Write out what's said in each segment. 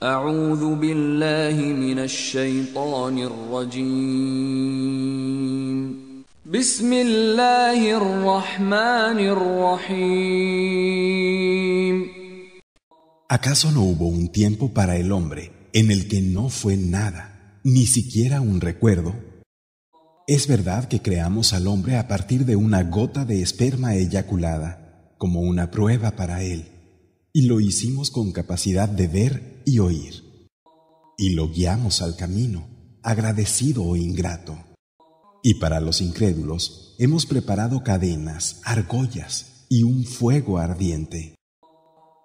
¿Acaso no hubo un tiempo para el hombre en el que no fue nada, ni siquiera un recuerdo? Es verdad que creamos al hombre a partir de una gota de esperma eyaculada, como una prueba para él y lo hicimos con capacidad de ver y oír. Y lo guiamos al camino, agradecido o ingrato. Y para los incrédulos hemos preparado cadenas, argollas y un fuego ardiente.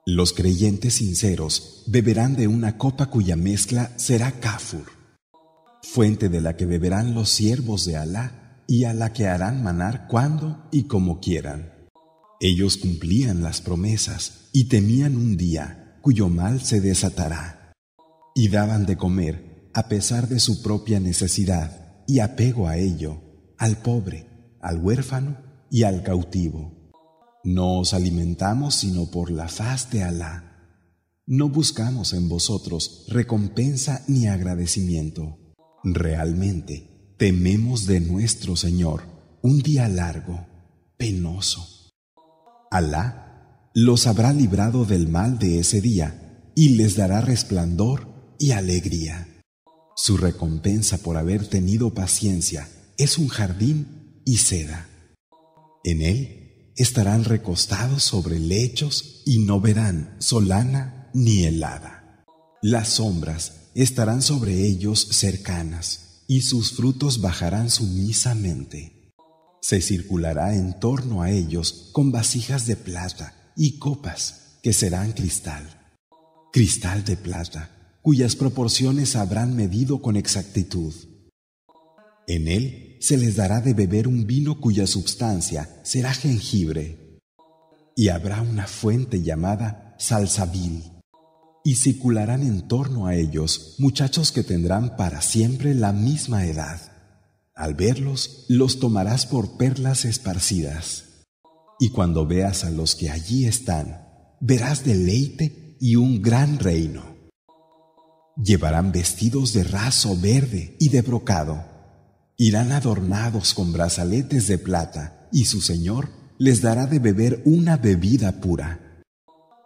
Los creyentes sinceros beberán de una copa cuya mezcla será kafur, fuente de la que beberán los siervos de Alá y a la que harán manar cuando y como quieran. Ellos cumplían las promesas y temían un día cuyo mal se desatará. Y daban de comer a pesar de su propia necesidad y apego a ello, al pobre, al huérfano y al cautivo. No os alimentamos sino por la faz de Alá. No buscamos en vosotros recompensa ni agradecimiento. Realmente tememos de nuestro Señor un día largo, penoso. Alá los habrá librado del mal de ese día y les dará resplandor y alegría. Su recompensa por haber tenido paciencia es un jardín y seda. En él estarán recostados sobre lechos y no verán solana ni helada. Las sombras estarán sobre ellos cercanas y sus frutos bajarán sumisamente se circulará en torno a ellos con vasijas de plata y copas que serán cristal, cristal de plata, cuyas proporciones habrán medido con exactitud. En él se les dará de beber un vino cuya substancia será jengibre, y habrá una fuente llamada salsabil, y circularán en torno a ellos muchachos que tendrán para siempre la misma edad. Al verlos, los tomarás por perlas esparcidas. Y cuando veas a los que allí están, verás deleite y un gran reino. Llevarán vestidos de raso verde y de brocado. Irán adornados con brazaletes de plata, y su Señor les dará de beber una bebida pura.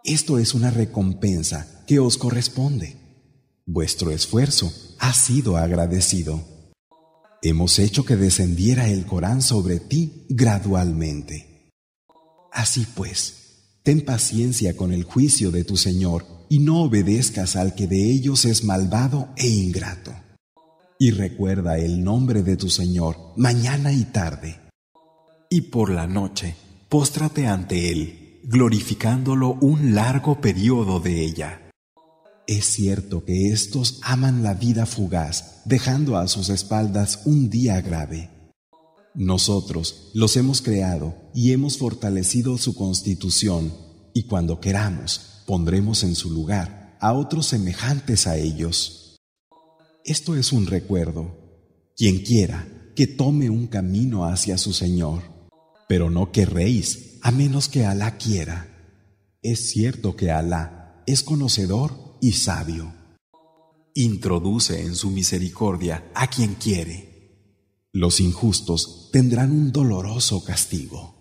Esto es una recompensa que os corresponde. Vuestro esfuerzo ha sido agradecido. Hemos hecho que descendiera el Corán sobre ti gradualmente. Así pues, ten paciencia con el juicio de tu Señor y no obedezcas al que de ellos es malvado e ingrato. Y recuerda el nombre de tu Señor mañana y tarde. Y por la noche, póstrate ante Él, glorificándolo un largo periodo de ella. Es cierto que estos aman la vida fugaz, dejando a sus espaldas un día grave. Nosotros los hemos creado y hemos fortalecido su constitución, y cuando queramos pondremos en su lugar a otros semejantes a ellos. Esto es un recuerdo. Quien quiera que tome un camino hacia su Señor, pero no querréis a menos que Alá quiera. Es cierto que Alá es conocedor y sabio. Introduce en su misericordia a quien quiere. Los injustos tendrán un doloroso castigo.